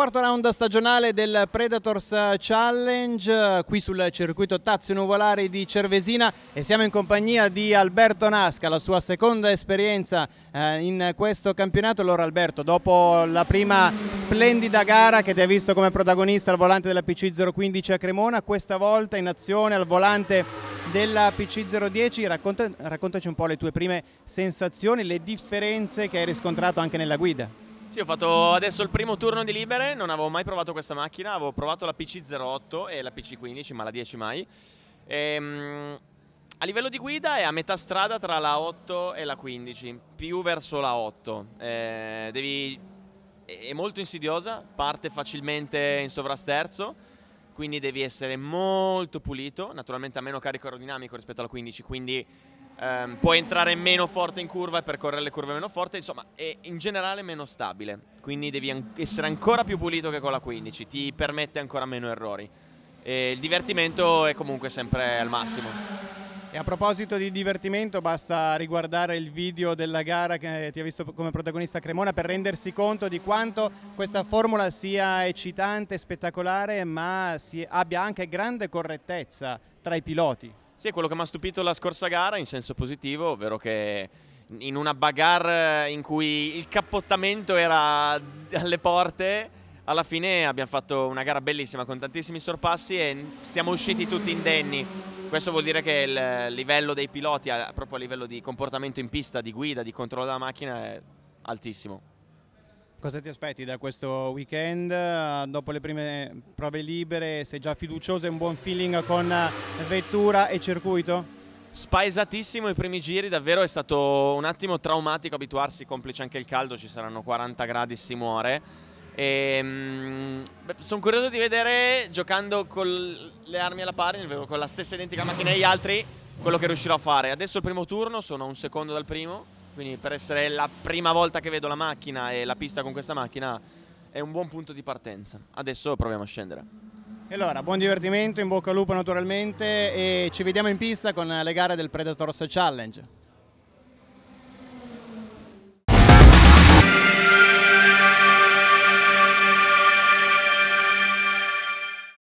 quarto round stagionale del Predators Challenge qui sul circuito Tazio Nuvolari di Cervesina e siamo in compagnia di Alberto Nasca, la sua seconda esperienza eh, in questo campionato. Allora Alberto, dopo la prima splendida gara che ti ha visto come protagonista al volante della PC 015 a Cremona, questa volta in azione al volante della PC010, racconta, raccontaci un po' le tue prime sensazioni, le differenze che hai riscontrato anche nella guida. Sì, ho fatto adesso il primo turno di libere, non avevo mai provato questa macchina, avevo provato la PC08 e la PC15, ma la 10 mai. E, ehm, a livello di guida è a metà strada tra la 8 e la 15, più verso la 8. E, eh, devi, è molto insidiosa, parte facilmente in sovrasterzo, quindi devi essere molto pulito, naturalmente a meno carico aerodinamico rispetto alla 15, quindi ehm, può entrare meno forte in curva e percorrere le curve meno forte, insomma è in generale meno stabile, quindi devi an essere ancora più pulito che con la 15, ti permette ancora meno errori. E il divertimento è comunque sempre al massimo. E a proposito di divertimento, basta riguardare il video della gara che ti ha visto come protagonista Cremona per rendersi conto di quanto questa formula sia eccitante, spettacolare, ma abbia anche grande correttezza tra i piloti. Sì, è quello che mi ha stupito la scorsa gara in senso positivo, ovvero che in una bagarre in cui il cappottamento era alle porte, alla fine abbiamo fatto una gara bellissima con tantissimi sorpassi e siamo usciti tutti indenni. Questo vuol dire che il livello dei piloti, proprio a livello di comportamento in pista, di guida, di controllo della macchina, è altissimo. Cosa ti aspetti da questo weekend? Dopo le prime prove libere sei già fiducioso e un buon feeling con vettura e circuito? Spaesatissimo i primi giri, davvero è stato un attimo traumatico abituarsi, complice anche il caldo, ci saranno 40 gradi, si muore. Ehm, sono curioso di vedere, giocando con le armi alla pari, con la stessa identica macchina e gli altri, quello che riuscirò a fare. Adesso il primo turno, sono un secondo dal primo quindi per essere la prima volta che vedo la macchina e la pista con questa macchina è un buon punto di partenza. Adesso proviamo a scendere. Allora, buon divertimento, in bocca al lupo naturalmente e ci vediamo in pista con le gare del Predator Rosso Challenge.